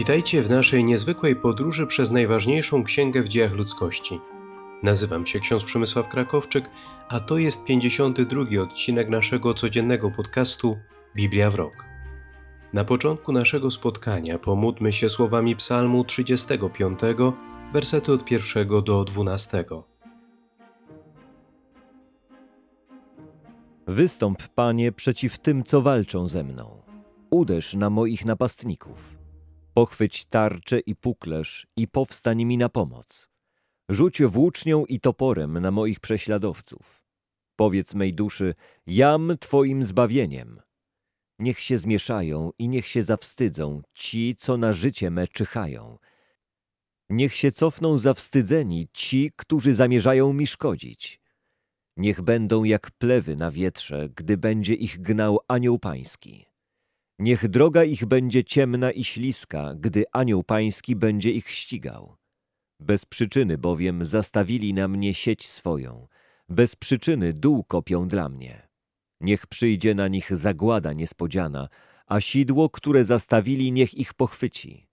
Witajcie w naszej niezwykłej podróży przez najważniejszą księgę w dziejach ludzkości. Nazywam się ksiądz Przemysław Krakowczyk, a to jest 52 odcinek naszego codziennego podcastu Biblia w rok. Na początku naszego spotkania pomódmy się słowami Psalmu 35, wersety od 1 do 12. Wystąp, Panie, przeciw tym, co walczą ze mną. Uderz na moich napastników. Pochwyć tarczę i puklerz i powstań mi na pomoc. Rzuć włócznią i toporem na moich prześladowców. Powiedz mej duszy, jam Twoim zbawieniem. Niech się zmieszają i niech się zawstydzą ci, co na życie me czyhają. Niech się cofną zawstydzeni ci, którzy zamierzają mi szkodzić. Niech będą jak plewy na wietrze, gdy będzie ich gnał anioł pański. Niech droga ich będzie ciemna i śliska, gdy anioł pański będzie ich ścigał. Bez przyczyny bowiem zastawili na mnie sieć swoją, bez przyczyny dół kopią dla mnie. Niech przyjdzie na nich zagłada niespodziana, a sidło, które zastawili, niech ich pochwyci.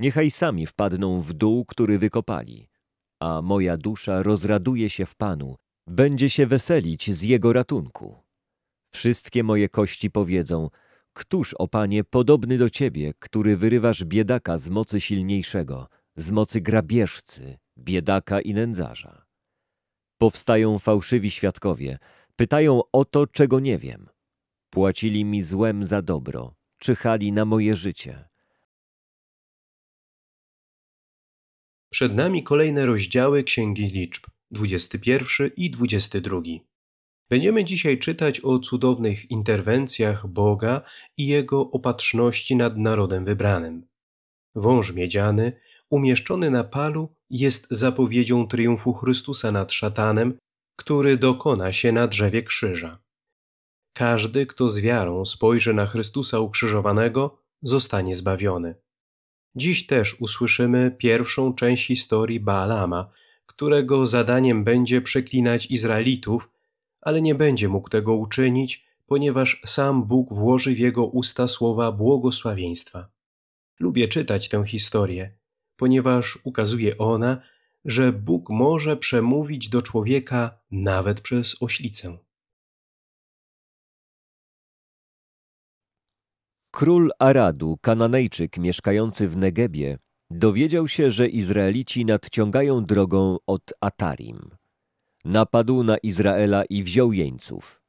Niechaj sami wpadną w dół, który wykopali. A moja dusza rozraduje się w Panu, będzie się weselić z Jego ratunku. Wszystkie moje kości powiedzą – Któż, o Panie, podobny do Ciebie, który wyrywasz biedaka z mocy silniejszego, z mocy grabieżcy, biedaka i nędzarza? Powstają fałszywi świadkowie, pytają o to, czego nie wiem. Płacili mi złem za dobro, czyhali na moje życie. Przed nami kolejne rozdziały Księgi Liczb, 21 i 22. Będziemy dzisiaj czytać o cudownych interwencjach Boga i Jego opatrzności nad narodem wybranym. Wąż miedziany, umieszczony na palu, jest zapowiedzią triumfu Chrystusa nad szatanem, który dokona się na drzewie krzyża. Każdy, kto z wiarą spojrzy na Chrystusa ukrzyżowanego, zostanie zbawiony. Dziś też usłyszymy pierwszą część historii Baalama, którego zadaniem będzie przeklinać Izraelitów ale nie będzie mógł tego uczynić, ponieważ sam Bóg włoży w jego usta słowa błogosławieństwa. Lubię czytać tę historię, ponieważ ukazuje ona, że Bóg może przemówić do człowieka nawet przez oślicę. Król Aradu, Kananejczyk mieszkający w Negebie, dowiedział się, że Izraelici nadciągają drogą od Atarim napadł na Izraela i wziął jeńców.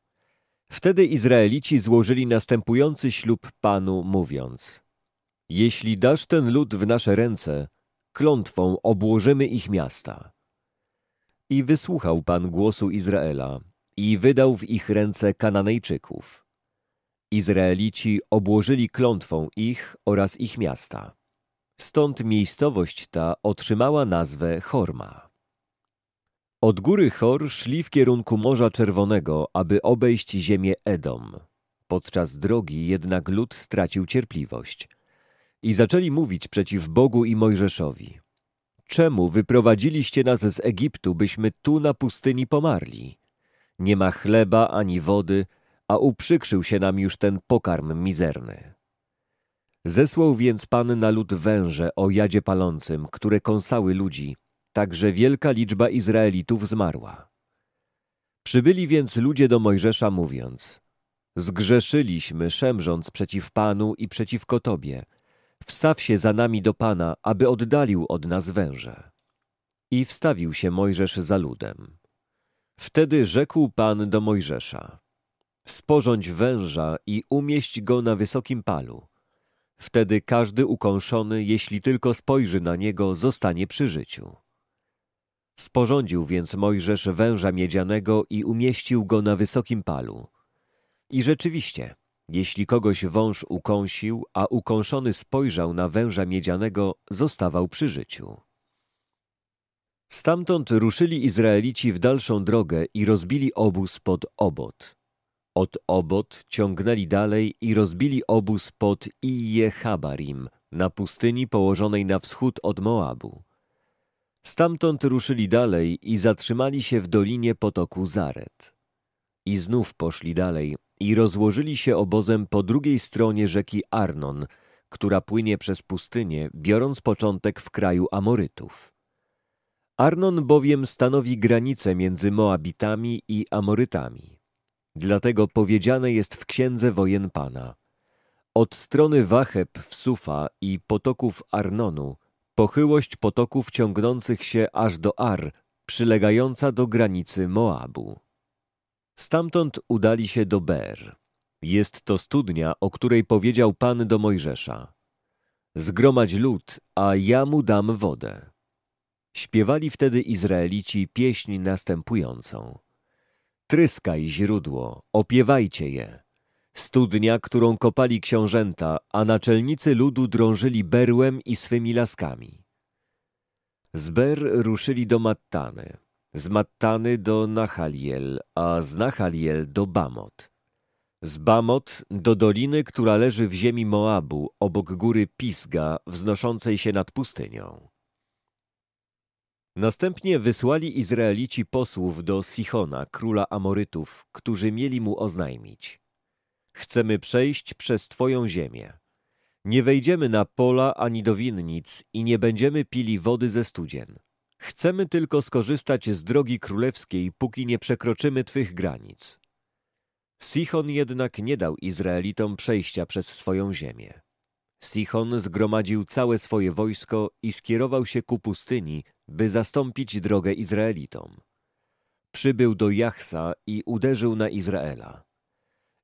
Wtedy Izraelici złożyli następujący ślub Panu, mówiąc Jeśli dasz ten lud w nasze ręce, klątwą obłożymy ich miasta. I wysłuchał Pan głosu Izraela i wydał w ich ręce Kananejczyków. Izraelici obłożyli klątwą ich oraz ich miasta. Stąd miejscowość ta otrzymała nazwę Horma. Od góry Chor szli w kierunku Morza Czerwonego, aby obejść ziemię Edom. Podczas drogi jednak lud stracił cierpliwość. I zaczęli mówić przeciw Bogu i Mojżeszowi. Czemu wyprowadziliście nas z Egiptu, byśmy tu na pustyni pomarli? Nie ma chleba ani wody, a uprzykrzył się nam już ten pokarm mizerny. Zesłał więc Pan na lud węże o jadzie palącym, które kąsały ludzi – tak, że wielka liczba Izraelitów zmarła. Przybyli więc ludzie do Mojżesza mówiąc, Zgrzeszyliśmy, szemrząc przeciw Panu i przeciwko Tobie. Wstaw się za nami do Pana, aby oddalił od nas węże. I wstawił się Mojżesz za ludem. Wtedy rzekł Pan do Mojżesza, Sporządź węża i umieść go na wysokim palu. Wtedy każdy ukąszony, jeśli tylko spojrzy na niego, zostanie przy życiu. Sporządził więc Mojżesz węża miedzianego i umieścił go na wysokim palu. I rzeczywiście, jeśli kogoś wąż ukąsił, a ukąszony spojrzał na węża miedzianego, zostawał przy życiu. Stamtąd ruszyli Izraelici w dalszą drogę i rozbili obóz pod Obot. Od Obot ciągnęli dalej i rozbili obóz pod Ije Habarim, na pustyni położonej na wschód od Moabu. Stamtąd ruszyli dalej i zatrzymali się w dolinie potoku Zaret. I znów poszli dalej i rozłożyli się obozem po drugiej stronie rzeki Arnon, która płynie przez pustynię, biorąc początek w kraju Amorytów. Arnon bowiem stanowi granicę między Moabitami i Amorytami. Dlatego powiedziane jest w Księdze Wojen Pana. Od strony Wacheb w Sufa i potoków Arnonu – pochyłość potoków ciągnących się aż do Ar, przylegająca do granicy Moabu. Stamtąd udali się do Ber. Jest to studnia, o której powiedział Pan do Mojżesza. Zgromadź lud, a ja mu dam wodę. Śpiewali wtedy Izraelici pieśń następującą. Tryskaj źródło, opiewajcie je. Studnia, którą kopali książęta, a naczelnicy ludu drążyli berłem i swymi laskami. Z Ber ruszyli do Mattany, z Mattany do Nachaliel, a z Nachaliel do Bamot. Z Bamot do doliny, która leży w ziemi Moabu, obok góry Pisga, wznoszącej się nad pustynią. Następnie wysłali Izraelici posłów do Sichona, króla Amorytów, którzy mieli mu oznajmić. Chcemy przejść przez Twoją ziemię. Nie wejdziemy na pola ani do winnic i nie będziemy pili wody ze studzien. Chcemy tylko skorzystać z drogi królewskiej, póki nie przekroczymy Twych granic. Sichon jednak nie dał Izraelitom przejścia przez swoją ziemię. Sichon zgromadził całe swoje wojsko i skierował się ku pustyni, by zastąpić drogę Izraelitom. Przybył do Jachsa i uderzył na Izraela.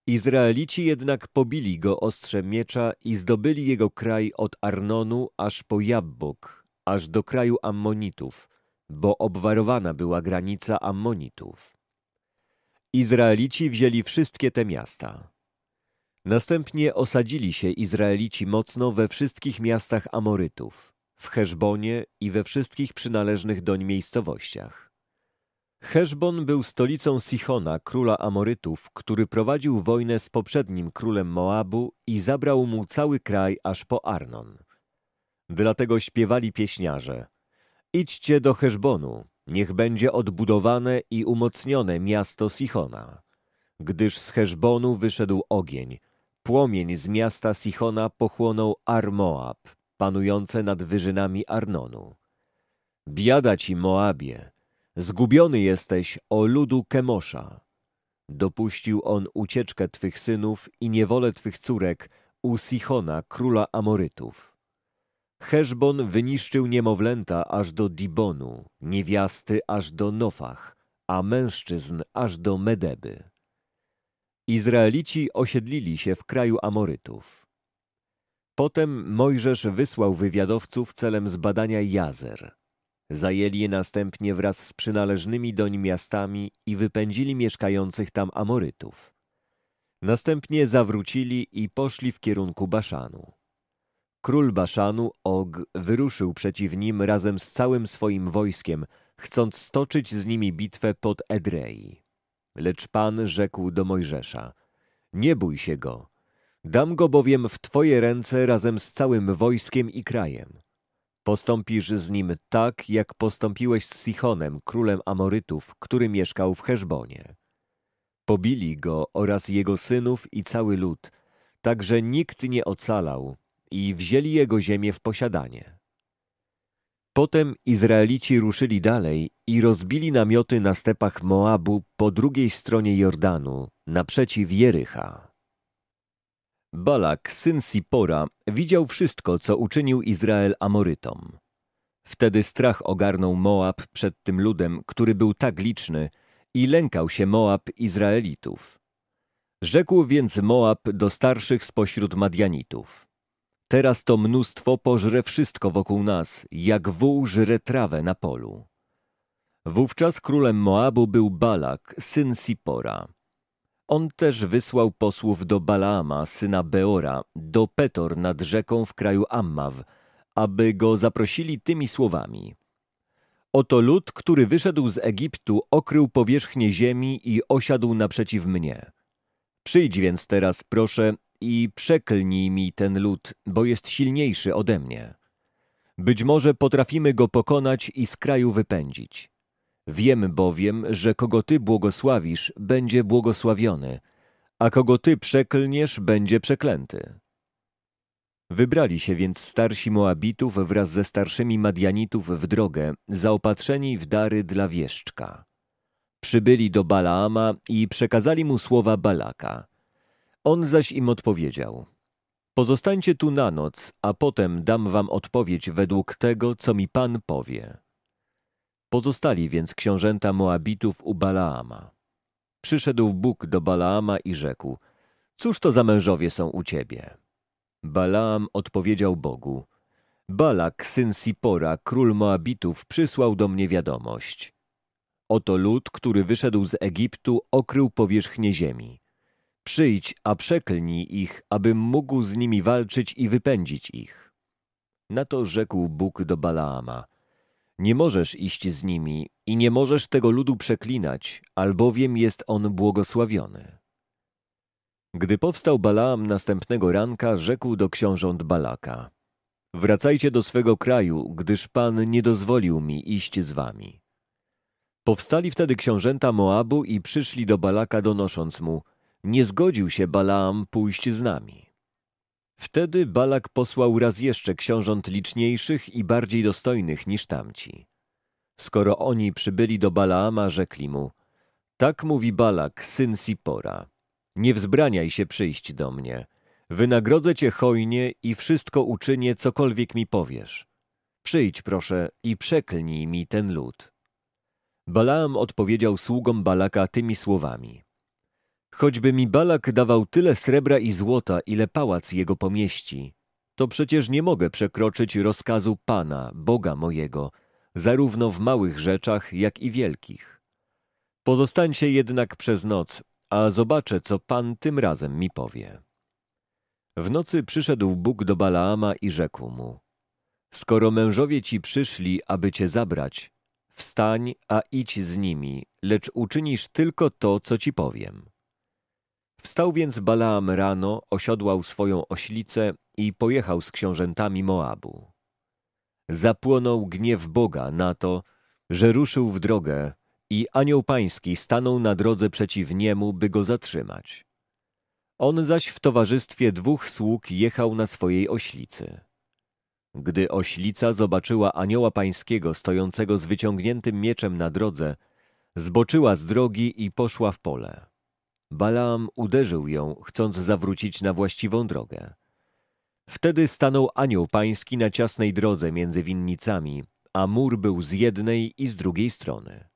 Izraelici jednak pobili go ostrzem miecza i zdobyli jego kraj od Arnonu aż po Jabbok, aż do kraju Ammonitów, bo obwarowana była granica Ammonitów. Izraelici wzięli wszystkie te miasta. Następnie osadzili się Izraelici mocno we wszystkich miastach Amorytów, w Heszbonie i we wszystkich przynależnych doń miejscowościach. Heszbon był stolicą Sichona, króla Amorytów, który prowadził wojnę z poprzednim królem Moabu i zabrał mu cały kraj aż po Arnon. Dlatego śpiewali pieśniarze. Idźcie do Heszbonu, niech będzie odbudowane i umocnione miasto Sichona. Gdyż z Heszbonu wyszedł ogień, płomień z miasta Sichona pochłonął Armoab, panujące nad wyżynami Arnonu. Biada ci Moabie! Zgubiony jesteś, o ludu Kemosza. Dopuścił on ucieczkę twych synów i niewolę twych córek u Sichona, króla Amorytów. Heszbon wyniszczył niemowlęta aż do Dibonu, niewiasty aż do Nofach, a mężczyzn aż do Medeby. Izraelici osiedlili się w kraju Amorytów. Potem Mojżesz wysłał wywiadowców celem zbadania jazer – Zajęli je następnie wraz z przynależnymi doń miastami i wypędzili mieszkających tam Amorytów. Następnie zawrócili i poszli w kierunku Baszanu. Król Baszanu, Og, wyruszył przeciw nim razem z całym swoim wojskiem, chcąc stoczyć z nimi bitwę pod Edrei. Lecz Pan rzekł do Mojżesza, nie bój się go, dam go bowiem w twoje ręce razem z całym wojskiem i krajem. Postąpisz z nim tak, jak postąpiłeś z Sichonem, królem Amorytów, który mieszkał w Heszbonie. Pobili go oraz jego synów i cały lud, tak że nikt nie ocalał i wzięli jego ziemię w posiadanie. Potem Izraelici ruszyli dalej i rozbili namioty na stepach Moabu po drugiej stronie Jordanu, naprzeciw Jericha. Balak, syn Sipora, widział wszystko, co uczynił Izrael Amorytom. Wtedy strach ogarnął Moab przed tym ludem, który był tak liczny, i lękał się Moab Izraelitów. Rzekł więc Moab do starszych spośród Madianitów. Teraz to mnóstwo pożre wszystko wokół nas, jak wół żre trawę na polu. Wówczas królem Moabu był Balak, syn Sipora. On też wysłał posłów do Balaama, syna Beora, do Petor nad rzeką w kraju Ammaw, aby go zaprosili tymi słowami. Oto lud, który wyszedł z Egiptu, okrył powierzchnię ziemi i osiadł naprzeciw mnie. Przyjdź więc teraz, proszę, i przeklnij mi ten lud, bo jest silniejszy ode mnie. Być może potrafimy go pokonać i z kraju wypędzić. Wiem bowiem, że kogo Ty błogosławisz, będzie błogosławiony, a kogo Ty przeklniesz, będzie przeklęty. Wybrali się więc starsi Moabitów wraz ze starszymi Madianitów w drogę, zaopatrzeni w dary dla wieszczka. Przybyli do Balaama i przekazali mu słowa Balaka. On zaś im odpowiedział – Pozostańcie tu na noc, a potem dam wam odpowiedź według tego, co mi Pan powie. Pozostali więc książęta Moabitów u Balaama. Przyszedł Bóg do Balaama i rzekł, cóż to za mężowie są u ciebie? Balaam odpowiedział Bogu, Balak, syn Sipora, król Moabitów, przysłał do mnie wiadomość. Oto lud, który wyszedł z Egiptu, okrył powierzchnię ziemi. Przyjdź, a przeklnij ich, abym mógł z nimi walczyć i wypędzić ich. Na to rzekł Bóg do Balaama – nie możesz iść z nimi i nie możesz tego ludu przeklinać, albowiem jest on błogosławiony. Gdy powstał Balaam następnego ranka, rzekł do książąt Balaka: Wracajcie do swego kraju, gdyż Pan nie dozwolił mi iść z wami. Powstali wtedy książęta Moabu i przyszli do Balaka donosząc mu: Nie zgodził się Balaam pójść z nami. Wtedy Balak posłał raz jeszcze książąt liczniejszych i bardziej dostojnych niż tamci. Skoro oni przybyli do Balaama, rzekli mu Tak mówi Balak, syn Sipora. Nie wzbraniaj się przyjść do mnie. Wynagrodzę cię hojnie i wszystko uczynię, cokolwiek mi powiesz. Przyjdź proszę i przeklnij mi ten lud. Balaam odpowiedział sługom Balaka tymi słowami. Choćby mi Balak dawał tyle srebra i złota, ile pałac jego pomieści, to przecież nie mogę przekroczyć rozkazu Pana, Boga mojego, zarówno w małych rzeczach, jak i wielkich. Pozostańcie jednak przez noc, a zobaczę, co Pan tym razem mi powie. W nocy przyszedł Bóg do Balaama i rzekł mu, Skoro mężowie ci przyszli, aby cię zabrać, wstań, a idź z nimi, lecz uczynisz tylko to, co ci powiem. Wstał więc Balaam rano, osiodłał swoją oślicę i pojechał z książętami Moabu. Zapłonął gniew Boga na to, że ruszył w drogę i anioł pański stanął na drodze przeciw niemu, by go zatrzymać. On zaś w towarzystwie dwóch sług jechał na swojej oślicy. Gdy oślica zobaczyła anioła pańskiego stojącego z wyciągniętym mieczem na drodze, zboczyła z drogi i poszła w pole. Balaam uderzył ją, chcąc zawrócić na właściwą drogę. Wtedy stanął anioł pański na ciasnej drodze między winnicami, a mur był z jednej i z drugiej strony.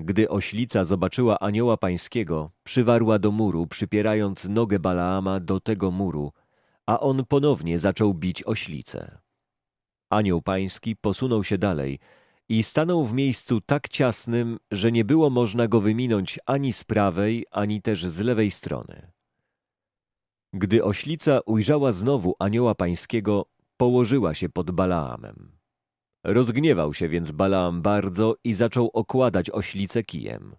Gdy oślica zobaczyła anioła pańskiego, przywarła do muru, przypierając nogę Balaama do tego muru, a on ponownie zaczął bić oślicę. Anioł pański posunął się dalej, i stanął w miejscu tak ciasnym, że nie było można go wyminąć ani z prawej, ani też z lewej strony. Gdy oślica ujrzała znowu anioła pańskiego, położyła się pod Balaamem. Rozgniewał się więc Balaam bardzo i zaczął okładać oślicę kijem.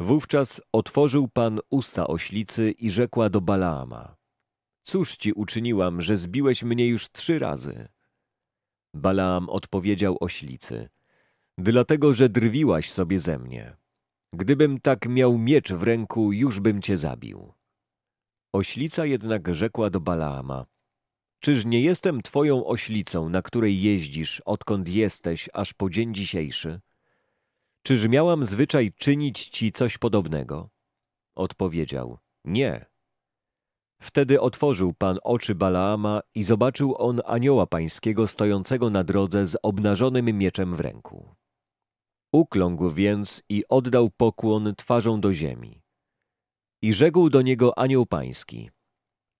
Wówczas otworzył Pan usta oślicy i rzekła do Balaama – Cóż ci uczyniłam, że zbiłeś mnie już trzy razy? Balaam odpowiedział oślicy, dlatego, że drwiłaś sobie ze mnie. Gdybym tak miał miecz w ręku, już bym cię zabił. Oślica jednak rzekła do Balaama, Czyż nie jestem twoją oślicą, na której jeździsz, odkąd jesteś, aż po dzień dzisiejszy? Czyż miałam zwyczaj czynić ci coś podobnego? Odpowiedział, nie, Wtedy otworzył Pan oczy Balaama i zobaczył on anioła pańskiego stojącego na drodze z obnażonym mieczem w ręku. Ukląkł więc i oddał pokłon twarzą do ziemi. I rzekł do niego anioł pański,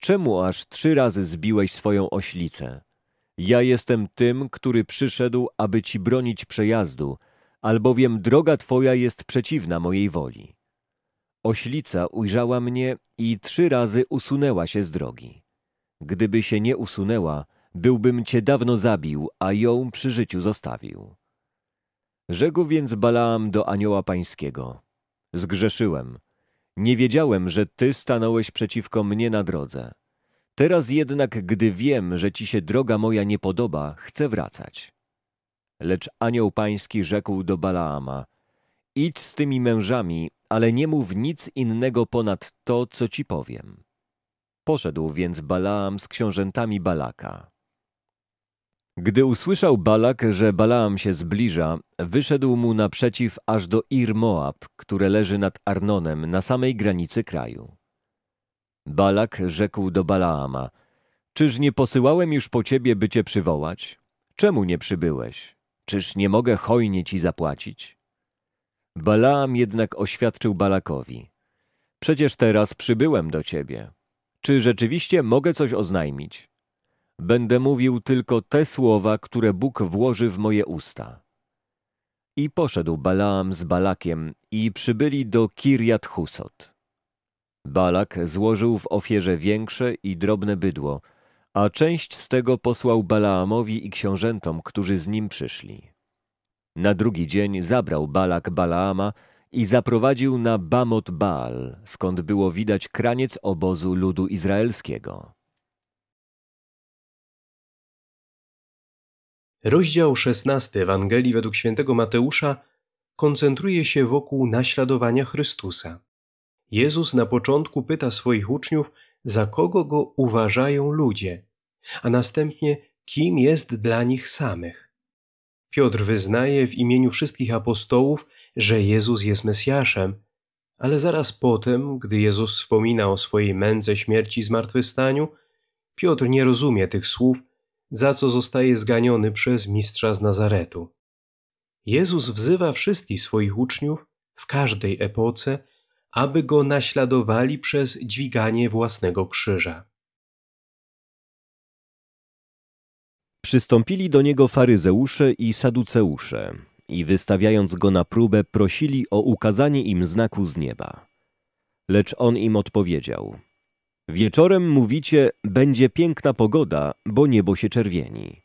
czemu aż trzy razy zbiłeś swoją oślicę? Ja jestem tym, który przyszedł, aby ci bronić przejazdu, albowiem droga twoja jest przeciwna mojej woli. Oślica ujrzała mnie i trzy razy usunęła się z drogi. Gdyby się nie usunęła, byłbym cię dawno zabił, a ją przy życiu zostawił. Rzekł więc Balaam do anioła pańskiego. Zgrzeszyłem. Nie wiedziałem, że ty stanąłeś przeciwko mnie na drodze. Teraz jednak, gdy wiem, że ci się droga moja nie podoba, chcę wracać. Lecz anioł pański rzekł do Balaama – Idź z tymi mężami, ale nie mów nic innego ponad to, co ci powiem. Poszedł więc Balaam z książętami Balaka. Gdy usłyszał Balak, że Balaam się zbliża, wyszedł mu naprzeciw aż do Ir Moab, które leży nad Arnonem, na samej granicy kraju. Balak rzekł do Balaama, Czyż nie posyłałem już po ciebie, by cię przywołać? Czemu nie przybyłeś? Czyż nie mogę hojnie ci zapłacić? Balaam jednak oświadczył Balakowi: Przecież teraz przybyłem do ciebie. Czy rzeczywiście mogę coś oznajmić? Będę mówił tylko te słowa, które Bóg włoży w moje usta. I poszedł Balaam z Balakiem i przybyli do Kirjat Husot. Balak złożył w ofierze większe i drobne bydło, a część z tego posłał Balaamowi i książętom, którzy z nim przyszli. Na drugi dzień zabrał Balak Balaama i zaprowadził na Bamot Baal, skąd było widać kraniec obozu ludu izraelskiego. Rozdział 16 Ewangelii według świętego Mateusza koncentruje się wokół naśladowania Chrystusa. Jezus na początku pyta swoich uczniów, za kogo go uważają ludzie, a następnie kim jest dla nich samych. Piotr wyznaje w imieniu wszystkich apostołów, że Jezus jest Mesjaszem, ale zaraz potem, gdy Jezus wspomina o swojej męce, śmierci i zmartwychwstaniu, Piotr nie rozumie tych słów, za co zostaje zganiony przez mistrza z Nazaretu. Jezus wzywa wszystkich swoich uczniów w każdej epoce, aby go naśladowali przez dźwiganie własnego krzyża. Przystąpili do niego faryzeusze i saduceusze i wystawiając go na próbę prosili o ukazanie im znaku z nieba. Lecz on im odpowiedział: Wieczorem mówicie: będzie piękna pogoda, bo niebo się czerwieni.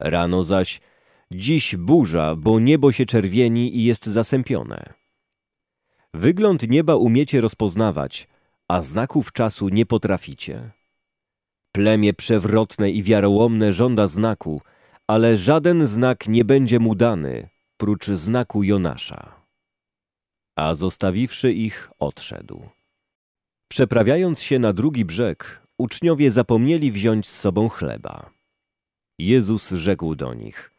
Rano zaś: dziś burza, bo niebo się czerwieni i jest zasępione. Wygląd nieba umiecie rozpoznawać, a znaków czasu nie potraficie. Plemię przewrotne i wiarołomne żąda znaku, ale żaden znak nie będzie mu dany, prócz znaku Jonasza. A zostawiwszy ich, odszedł. Przeprawiając się na drugi brzeg, uczniowie zapomnieli wziąć z sobą chleba. Jezus rzekł do nich,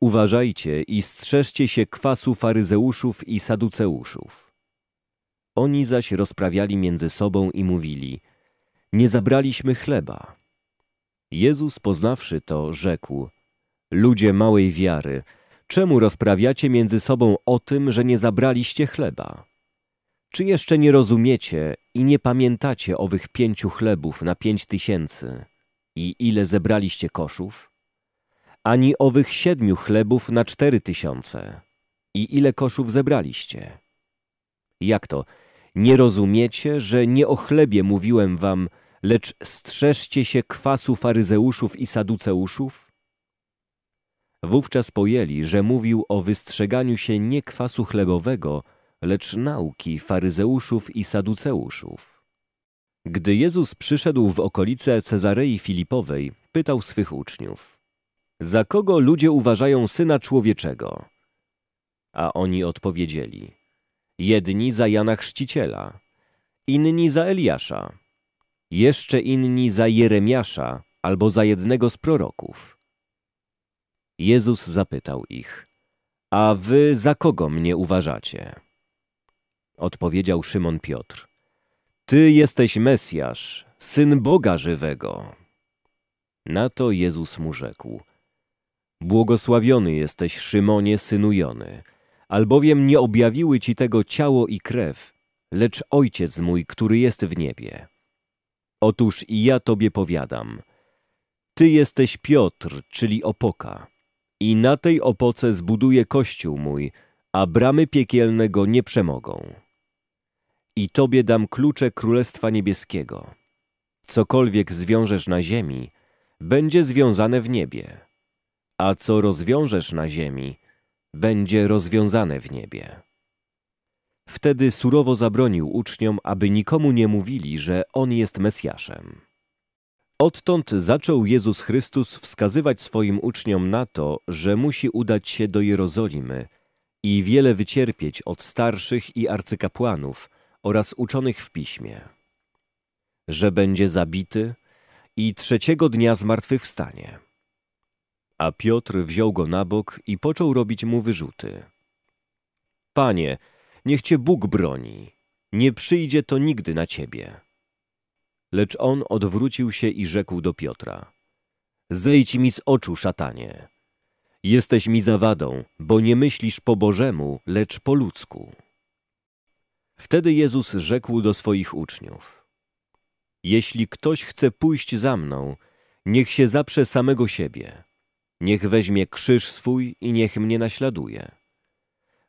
uważajcie i strzeżcie się kwasu faryzeuszów i saduceuszów. Oni zaś rozprawiali między sobą i mówili – nie zabraliśmy chleba. Jezus poznawszy to, rzekł, ludzie małej wiary, czemu rozprawiacie między sobą o tym, że nie zabraliście chleba? Czy jeszcze nie rozumiecie i nie pamiętacie owych pięciu chlebów na pięć tysięcy i ile zebraliście koszów? Ani owych siedmiu chlebów na cztery tysiące i ile koszów zebraliście? Jak to? Nie rozumiecie, że nie o chlebie mówiłem wam, lecz strzeżcie się kwasu faryzeuszów i saduceuszów? Wówczas pojęli, że mówił o wystrzeganiu się nie kwasu chlebowego, lecz nauki faryzeuszów i saduceuszów. Gdy Jezus przyszedł w okolice Cezarei Filipowej, pytał swych uczniów: Za kogo ludzie uważają syna człowieczego? A oni odpowiedzieli: jedni za Jana Chrzciciela, inni za Eliasza, jeszcze inni za Jeremiasza albo za jednego z proroków. Jezus zapytał ich, a wy za kogo mnie uważacie? Odpowiedział Szymon Piotr, ty jesteś Mesjasz, Syn Boga żywego. Na to Jezus mu rzekł, błogosławiony jesteś Szymonie, synu Jony, albowiem nie objawiły ci tego ciało i krew, lecz Ojciec mój, który jest w niebie. Otóż i ja tobie powiadam, ty jesteś Piotr, czyli opoka, i na tej opoce zbuduję kościół mój, a bramy piekielnego nie przemogą. I tobie dam klucze Królestwa Niebieskiego. Cokolwiek zwiążesz na ziemi, będzie związane w niebie, a co rozwiążesz na ziemi, będzie rozwiązane w niebie. Wtedy surowo zabronił uczniom, aby nikomu nie mówili, że on jest Mesjaszem. Odtąd zaczął Jezus Chrystus wskazywać swoim uczniom na to, że musi udać się do Jerozolimy i wiele wycierpieć od starszych i arcykapłanów oraz uczonych w piśmie, że będzie zabity i trzeciego dnia zmartwychwstanie. A Piotr wziął go na bok i począł robić mu wyrzuty. Panie, niech cię Bóg broni. Nie przyjdzie to nigdy na ciebie. Lecz on odwrócił się i rzekł do Piotra. Zejdź mi z oczu, szatanie. Jesteś mi zawadą, bo nie myślisz po Bożemu, lecz po ludzku. Wtedy Jezus rzekł do swoich uczniów. Jeśli ktoś chce pójść za mną, niech się zaprze samego siebie Niech weźmie krzyż swój i niech mnie naśladuje.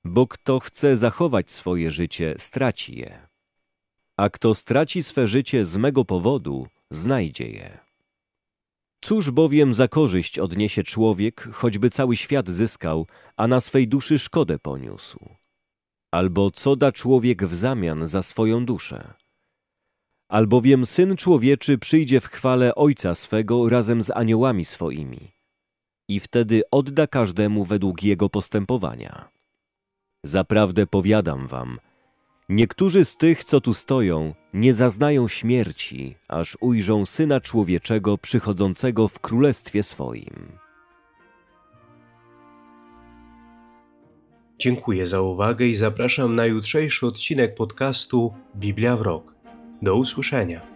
Bo kto chce zachować swoje życie, straci je. A kto straci swe życie z mego powodu, znajdzie je. Cóż bowiem za korzyść odniesie człowiek, choćby cały świat zyskał, a na swej duszy szkodę poniósł? Albo co da człowiek w zamian za swoją duszę? Albowiem Syn Człowieczy przyjdzie w chwale Ojca swego razem z aniołami swoimi i wtedy odda każdemu według jego postępowania. Zaprawdę powiadam wam, niektórzy z tych, co tu stoją, nie zaznają śmierci, aż ujrzą Syna Człowieczego przychodzącego w Królestwie swoim. Dziękuję za uwagę i zapraszam na jutrzejszy odcinek podcastu Biblia w Rok. Do usłyszenia.